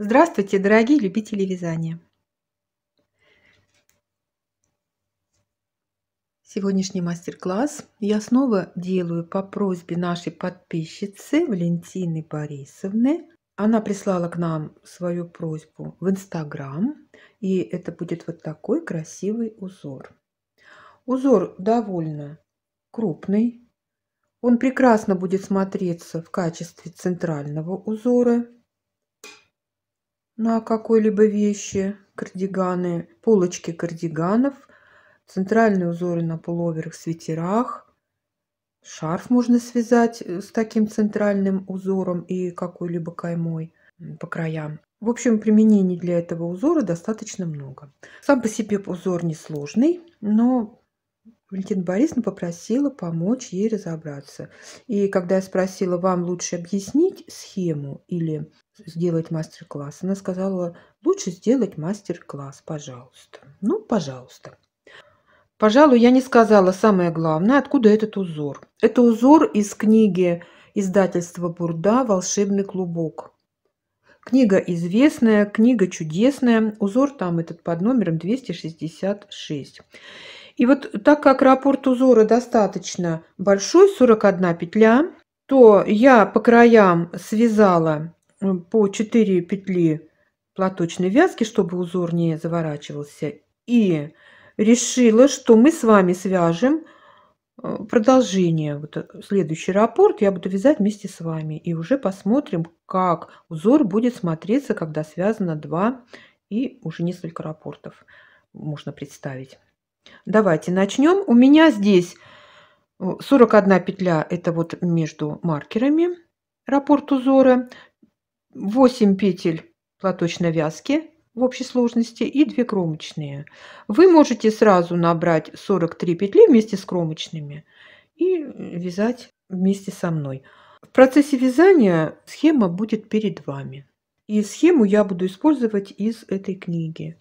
Здравствуйте, дорогие любители вязания! Сегодняшний мастер-класс я снова делаю по просьбе нашей подписчицы Валентины Борисовны. Она прислала к нам свою просьбу в Инстаграм, и это будет вот такой красивый узор. Узор довольно крупный, он прекрасно будет смотреться в качестве центрального узора – на ну, какой-либо вещи, кардиганы, полочки кардиганов, центральные узоры на пуловерах, свитерах. Шарф можно связать э, с таким центральным узором и какой-либо каймой по краям. В общем, применений для этого узора достаточно много. Сам по себе узор несложный, но Валентина Борисовна попросила помочь ей разобраться. И когда я спросила, вам лучше объяснить схему или сделать мастер-класс, она сказала, лучше сделать мастер-класс, пожалуйста. Ну, пожалуйста. Пожалуй, я не сказала самое главное, откуда этот узор. Это узор из книги издательства Бурда «Волшебный клубок». Книга известная, книга чудесная. Узор там этот под номером 266. И вот так как раппорт узора достаточно большой, 41 петля, то я по краям связала по 4 петли платочной вязки, чтобы узор не заворачивался. И решила, что мы с вами свяжем э, продолжение. Вот э, следующий раппорт я буду вязать вместе с вами. И уже посмотрим, как узор будет смотреться, когда связано 2 и уже несколько раппортов можно представить. Давайте начнем. У меня здесь 41 э, петля, это вот между маркерами раппорт узора, 8 петель платочной вязки в общей сложности и 2 кромочные. Вы можете сразу набрать 43 петли вместе с кромочными и вязать вместе со мной. В процессе вязания схема будет перед вами. И схему я буду использовать из этой книги.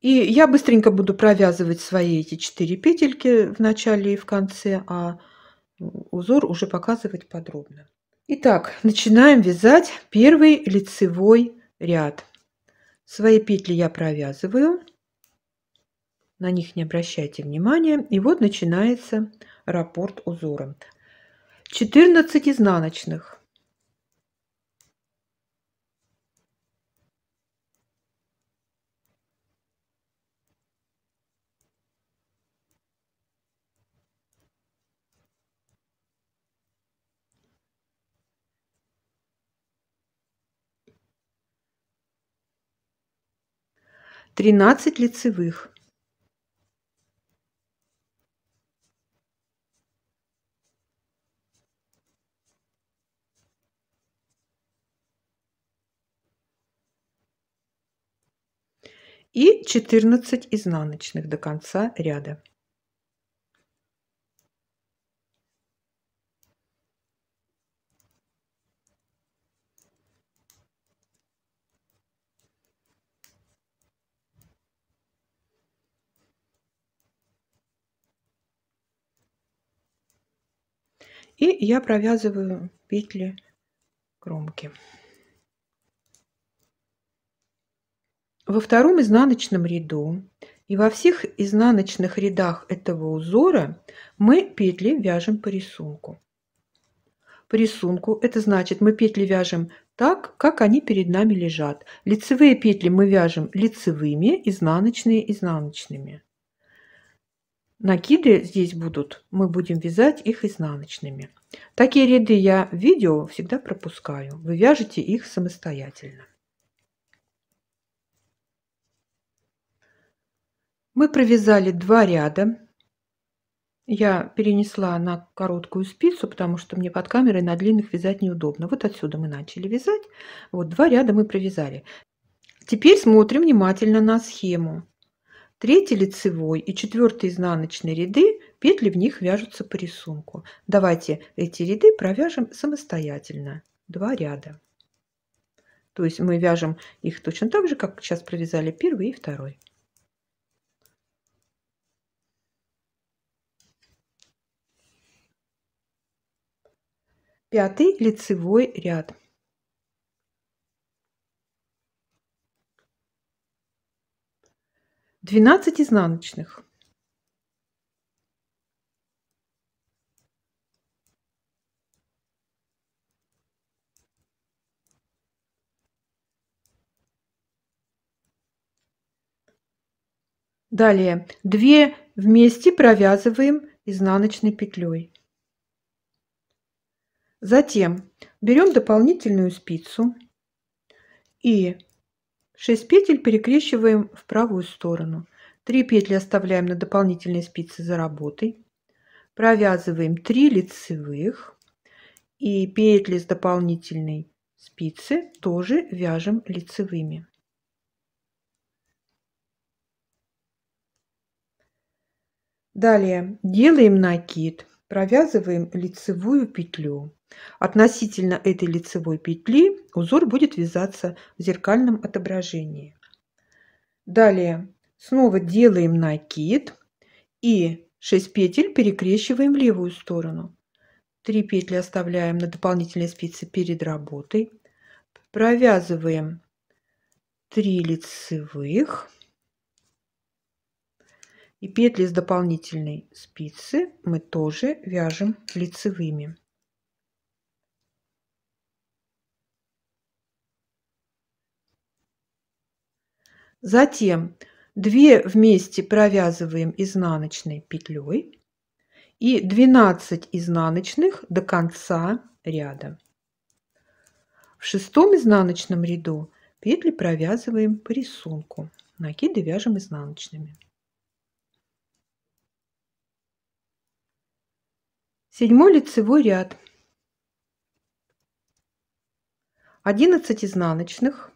И я быстренько буду провязывать свои эти 4 петельки в начале и в конце, а узор уже показывать подробно. Итак, начинаем вязать первый лицевой ряд. Свои петли я провязываю, на них не обращайте внимания. И вот начинается раппорт узора. 14 изнаночных. 13 лицевых. И 14 изнаночных до конца ряда. И я провязываю петли кромки. Во втором изнаночном ряду и во всех изнаночных рядах этого узора мы петли вяжем по рисунку. По рисунку это значит мы петли вяжем так, как они перед нами лежат. Лицевые петли мы вяжем лицевыми, изнаночные – изнаночными. Накиды здесь будут, мы будем вязать их изнаночными. Такие ряды я в видео всегда пропускаю. Вы вяжете их самостоятельно. Мы провязали два ряда. Я перенесла на короткую спицу, потому что мне под камерой на длинных вязать неудобно. Вот отсюда мы начали вязать. Вот два ряда мы провязали. Теперь смотрим внимательно на схему. Третий лицевой и четвертый изнаночные ряды, петли в них вяжутся по рисунку. Давайте эти ряды провяжем самостоятельно. Два ряда. То есть мы вяжем их точно так же, как сейчас провязали первый и второй. Пятый лицевой ряд. 12 изнаночных. Далее 2 вместе провязываем изнаночной петлей. Затем берем дополнительную спицу и 6 петель перекрещиваем в правую сторону. 3 петли оставляем на дополнительной спице за работой. Провязываем 3 лицевых и петли с дополнительной спицы тоже вяжем лицевыми. Далее делаем накид. Провязываем лицевую петлю. Относительно этой лицевой петли узор будет вязаться в зеркальном отображении. Далее снова делаем накид и 6 петель перекрещиваем в левую сторону. 3 петли оставляем на дополнительной спице перед работой. Провязываем 3 лицевых и петли с дополнительной спицы мы тоже вяжем лицевыми. Затем 2 вместе провязываем изнаночной петлей и 12 изнаночных до конца ряда. В шестом изнаночном ряду петли провязываем по рисунку. Накиды вяжем изнаночными. Седьмой лицевой ряд. 11 изнаночных.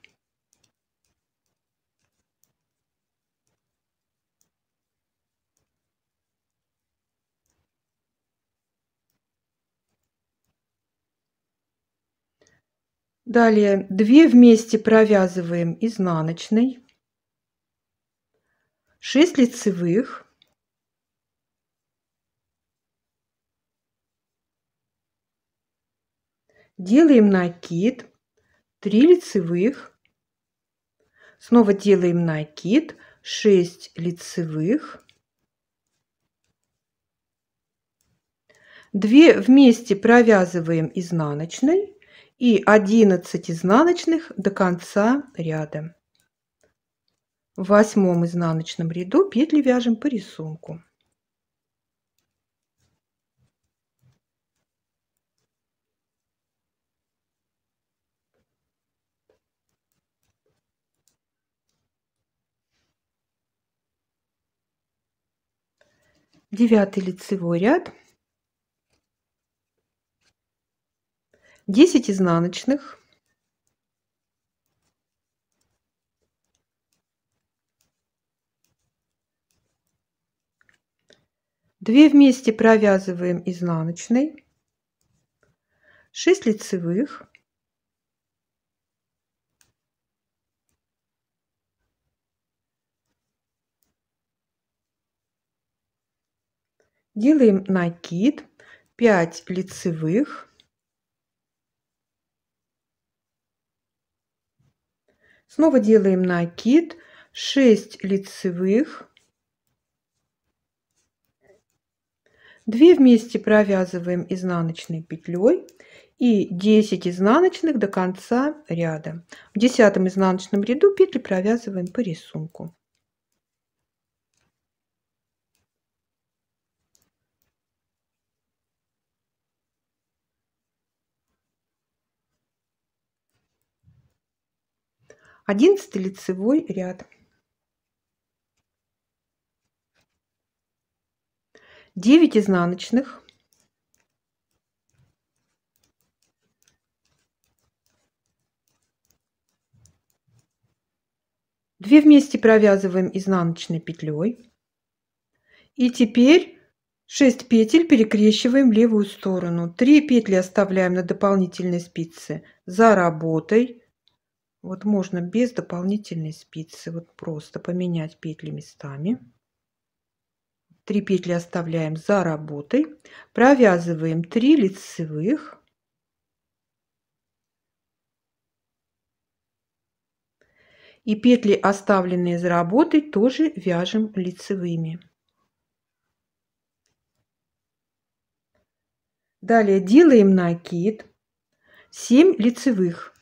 Далее 2 вместе провязываем изнаночной, 6 лицевых, Делаем накид, 3 лицевых, снова делаем накид, 6 лицевых, 2 вместе провязываем изнаночной и 11 изнаночных до конца ряда. В восьмом изнаночном ряду петли вяжем по рисунку. девятый лицевой ряд, 10 изнаночных, Две вместе провязываем изнаночной, 6 лицевых, Делаем накид, 5 лицевых, Снова делаем накид, 6 лицевых, 2 вместе провязываем изнаночной петлей и 10 изнаночных до конца ряда. В десятом изнаночном ряду петли провязываем по рисунку. Одиннадцатый лицевой ряд. Девять изнаночных. Две вместе провязываем изнаночной петлей. И теперь 6 петель перекрещиваем в левую сторону. 3 петли оставляем на дополнительной спице за работой. Вот можно без дополнительной спицы, вот просто поменять петли местами. Три петли оставляем за работой. Провязываем 3 лицевых. И петли, оставленные за работой, тоже вяжем лицевыми. Далее делаем накид 7 лицевых.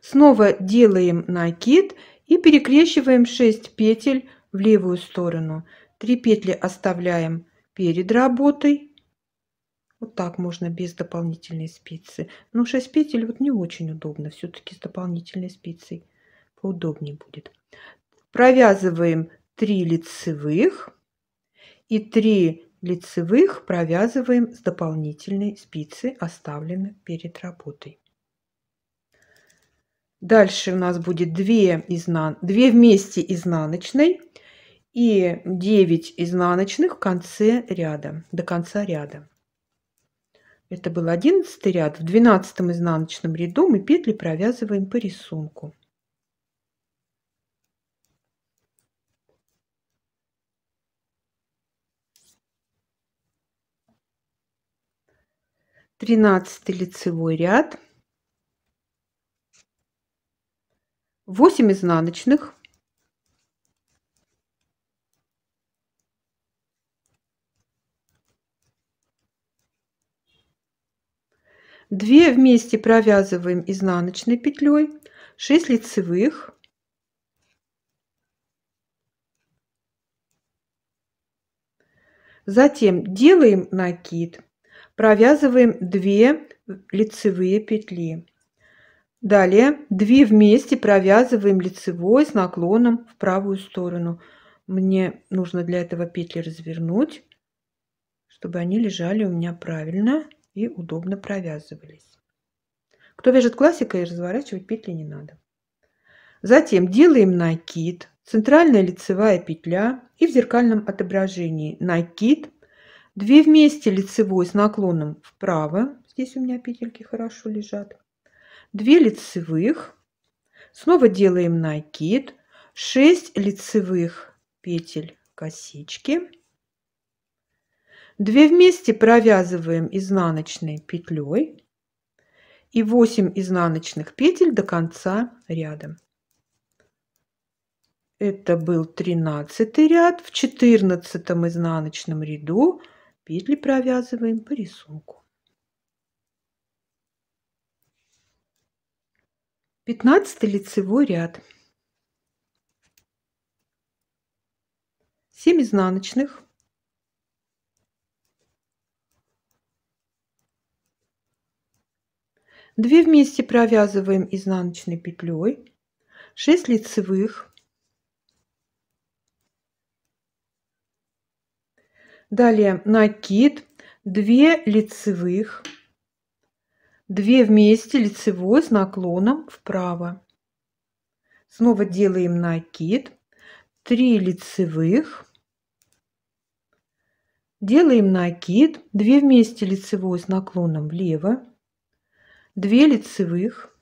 Снова делаем накид и перекрещиваем 6 петель в левую сторону. 3 петли оставляем перед работой. Вот так можно без дополнительной спицы. Но 6 петель вот не очень удобно. Все-таки с дополнительной спицей поудобнее будет. Провязываем 3 лицевых и 3 лицевых провязываем с дополнительной спицы, оставленной перед работой. Дальше у нас будет 2, изнан... 2 вместе изнаночной и 9 изнаночных в конце ряда, до конца ряда. Это был 11 ряд. В 12 изнаночном ряду мы петли провязываем по рисунку. Тринадцатый лицевой ряд. 8 изнаночных, Две вместе провязываем изнаночной петлей, 6 лицевых, Затем делаем накид, провязываем 2 лицевые петли. Далее две вместе провязываем лицевой с наклоном в правую сторону. Мне нужно для этого петли развернуть, чтобы они лежали у меня правильно и удобно провязывались. Кто вяжет классикой, разворачивать петли не надо. Затем делаем накид, центральная лицевая петля и в зеркальном отображении накид, 2 вместе лицевой с наклоном вправо, здесь у меня петельки хорошо лежат, 2 лицевых, снова делаем накид, 6 лицевых петель косички, 2 вместе провязываем изнаночной петлей и 8 изнаночных петель до конца ряда. Это был 13 ряд. В 14 изнаночном ряду петли провязываем по рисунку. Пятнадцатый лицевой ряд. 7 изнаночных. Две вместе провязываем изнаночной петлей. 6 лицевых. Далее накид. 2 лицевых. 2 вместе лицевой с наклоном вправо. Снова делаем накид. 3 лицевых. Делаем накид. 2 вместе лицевой с наклоном влево. 2 лицевых.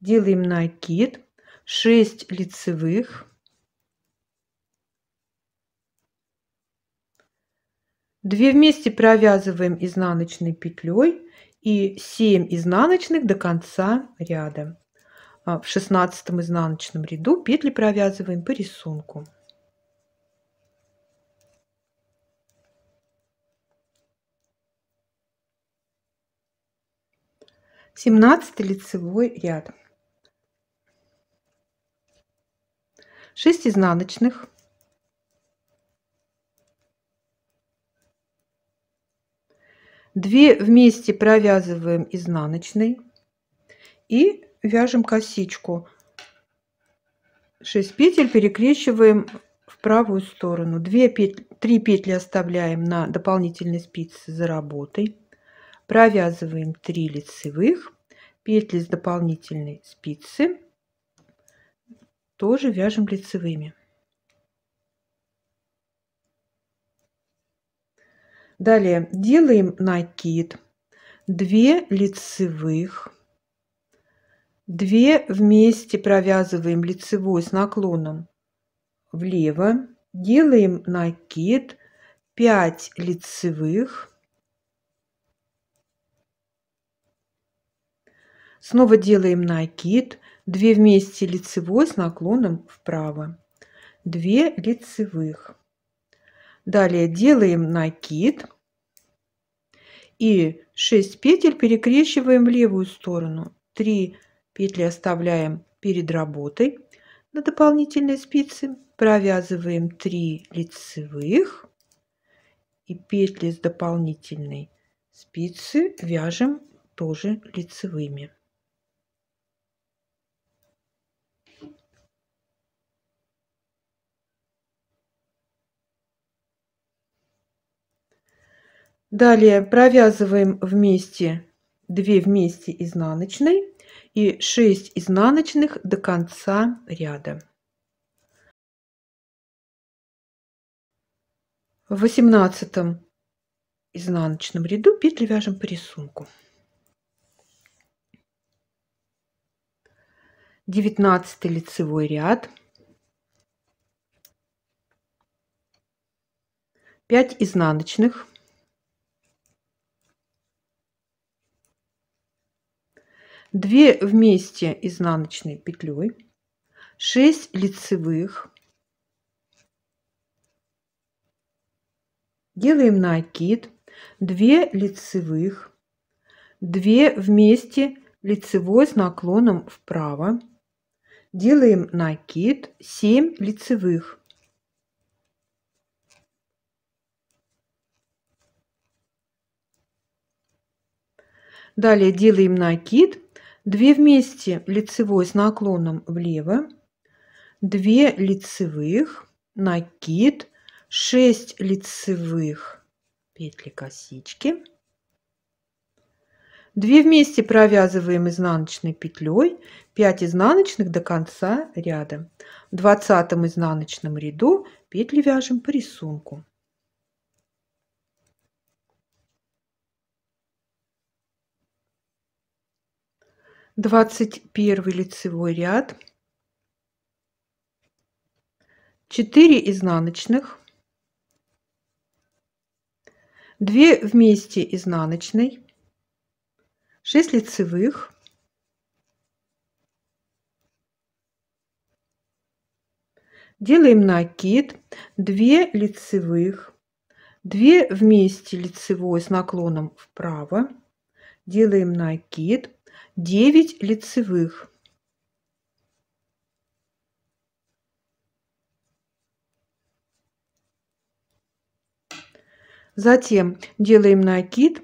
Делаем накид. 6 лицевых. Две вместе провязываем изнаночной петлей и 7 изнаночных до конца ряда. А, в 16 изнаночном ряду петли провязываем по рисунку. Семнадцатый лицевой ряд. 6 изнаночных 2 вместе провязываем изнаночной и вяжем косичку 6 петель перекрещиваем в правую сторону 2 петли 3 петли оставляем на дополнительной спице за работой провязываем 3 лицевых петли с дополнительной спицы тоже вяжем лицевыми Далее делаем накид, 2 лицевых, 2 вместе провязываем лицевой с наклоном влево, делаем накид, 5 лицевых, снова делаем накид, 2 вместе лицевой с наклоном вправо, 2 лицевых. Далее делаем накид и 6 петель перекрещиваем в левую сторону. 3 петли оставляем перед работой на дополнительной спице. Провязываем 3 лицевых и петли с дополнительной спицы вяжем тоже лицевыми. Далее провязываем вместе 2 вместе изнаночной и 6 изнаночных до конца ряда. в 18 изнаночном ряду петли вяжем по рисунку. 19 лицевой ряд. 5 изнаночных. 2 вместе изнаночной петлей, 6 лицевых. Делаем накид, 2 лицевых, 2 вместе лицевой с наклоном вправо. Делаем накид, 7 лицевых. Далее делаем накид 2 вместе лицевой с наклоном влево, 2 лицевых, накид, 6 лицевых, петли косички. 2 вместе провязываем изнаночной петлей, 5 изнаночных до конца ряда. В 20 изнаночном ряду петли вяжем по рисунку. 21 лицевой ряд, 4 изнаночных, 2 вместе изнаночной, 6 лицевых, 1 делаем накид 2 лицевых 2 вместе лицевой с наклоном вправо делаем накид 9 лицевых. Затем делаем накид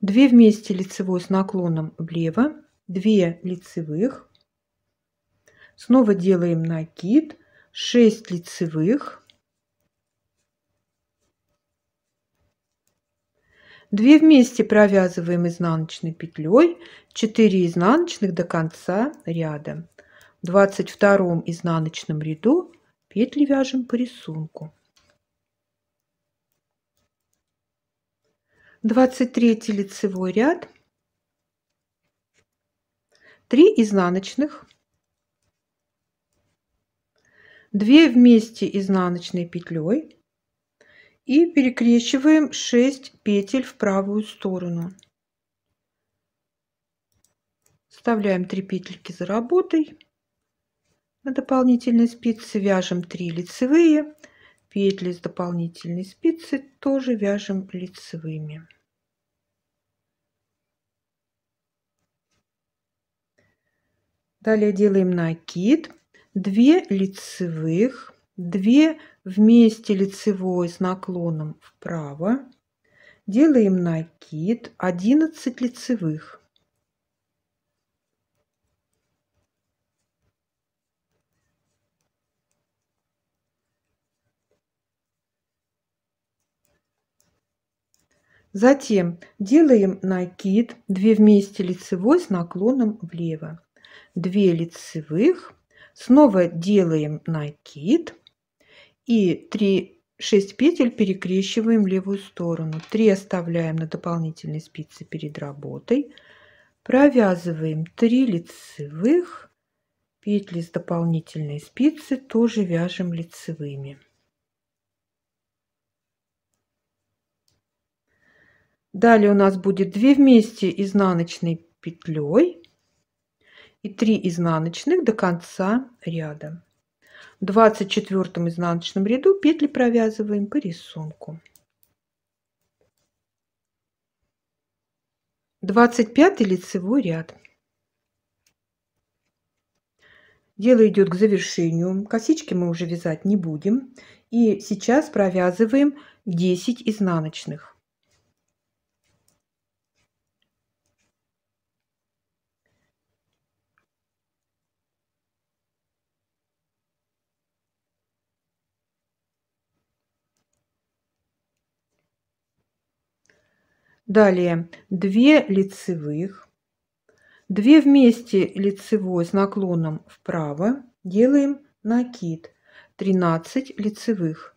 2 вместе лицевой с наклоном влево, 2 лицевых. Снова делаем накид 6 лицевых. 2 вместе провязываем изнаночной петлей, 4 изнаночных до конца ряда. В 22 изнаночном ряду петли вяжем по рисунку. 23 лицевой ряд, 3 изнаночных, 2 вместе изнаночной петлей, и перекрещиваем 6 петель в правую сторону. Вставляем 3 петельки за работой на дополнительной спице, вяжем 3 лицевые, петли с дополнительной спицы тоже вяжем лицевыми. Далее делаем накид, 2 лицевых, 2 вместе лицевой с наклоном вправо. Делаем накид 11 лицевых. Затем делаем накид 2 вместе лицевой с наклоном влево. 2 лицевых. Снова делаем накид и 3 6 петель перекрещиваем левую сторону 3 оставляем на дополнительной спице перед работой провязываем 3 лицевых петли с дополнительной спицы тоже вяжем лицевыми далее у нас будет 2 вместе изнаночной петлей и 3 изнаночных до конца ряда двадцать 24 изнаночном ряду петли провязываем по рисунку. 25 лицевой ряд. Дело идет к завершению. Косички мы уже вязать не будем. И сейчас провязываем 10 изнаночных. Далее 2 лицевых, 2 вместе лицевой с наклоном вправо делаем накид 13 лицевых.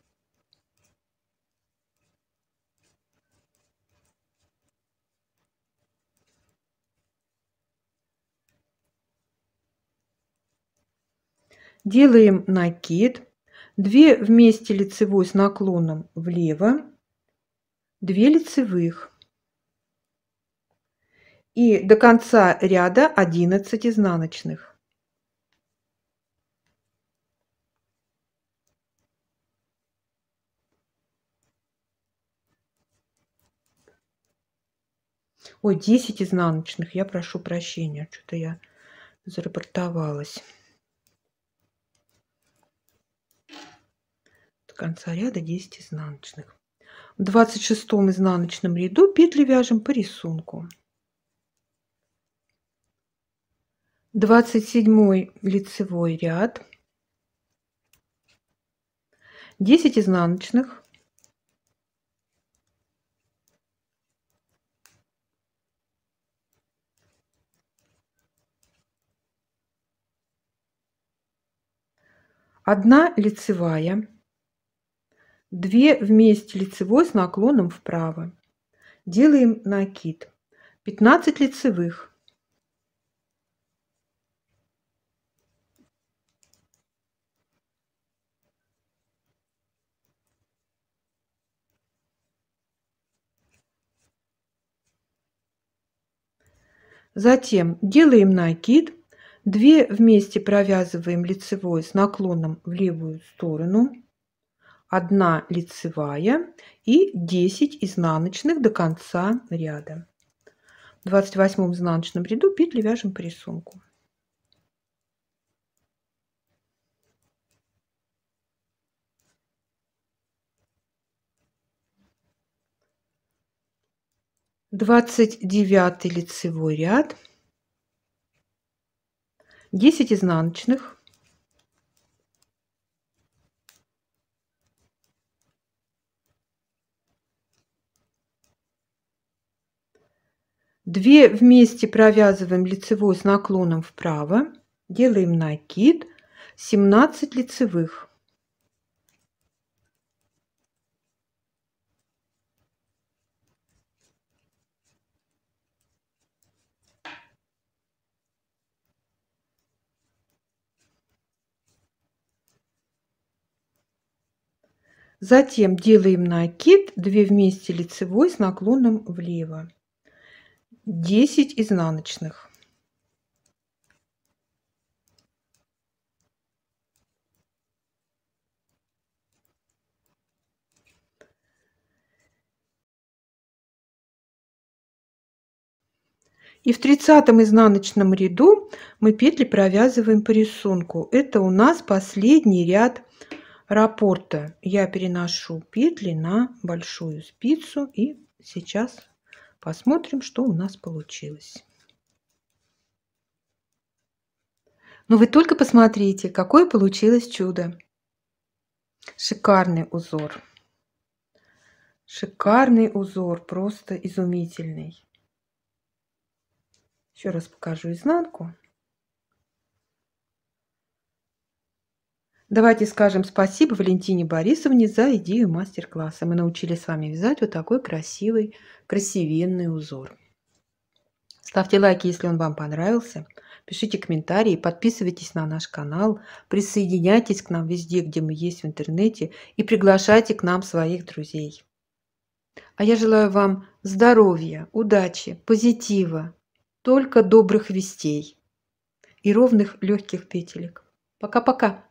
Делаем накид 2 вместе лицевой с наклоном влево, 2 лицевых и до конца ряда 11 изнаночных. Ой, 10 изнаночных, я прошу прощения, что-то я зарапортовалась. До конца ряда 10 изнаночных. В 26 изнаночном ряду петли вяжем по рисунку. 27 лицевой ряд, 10 изнаночных, одна лицевая, две вместе лицевой с наклоном вправо. Делаем накид. 15 лицевых. Затем делаем накид, 2 вместе провязываем лицевой с наклоном в левую сторону, 1 лицевая и 10 изнаночных до конца ряда. В 28 изнаночном ряду петли вяжем по рисунку. 29 лицевой ряд, 10 изнаночных, Две вместе провязываем лицевой с наклоном вправо, делаем накид 17 лицевых. Затем делаем накид 2 вместе лицевой с наклоном влево. 10 изнаночных. И в тридцатом изнаночном ряду мы петли провязываем по рисунку. Это у нас последний ряд раппорта я переношу петли на большую спицу и сейчас посмотрим, что у нас получилось. Но ну, вы только посмотрите, какое получилось чудо. Шикарный узор. Шикарный узор, просто изумительный. Еще раз покажу изнанку. Давайте скажем спасибо Валентине Борисовне за идею мастер-класса. Мы научились с вами вязать вот такой красивый, красивенный узор. Ставьте лайки, если он вам понравился. Пишите комментарии, подписывайтесь на наш канал, присоединяйтесь к нам везде, где мы есть в интернете и приглашайте к нам своих друзей. А я желаю вам здоровья, удачи, позитива, только добрых вестей и ровных легких петелек. Пока-пока!